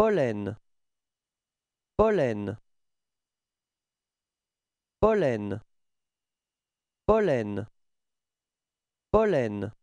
pollen pollen pollen pollen pollen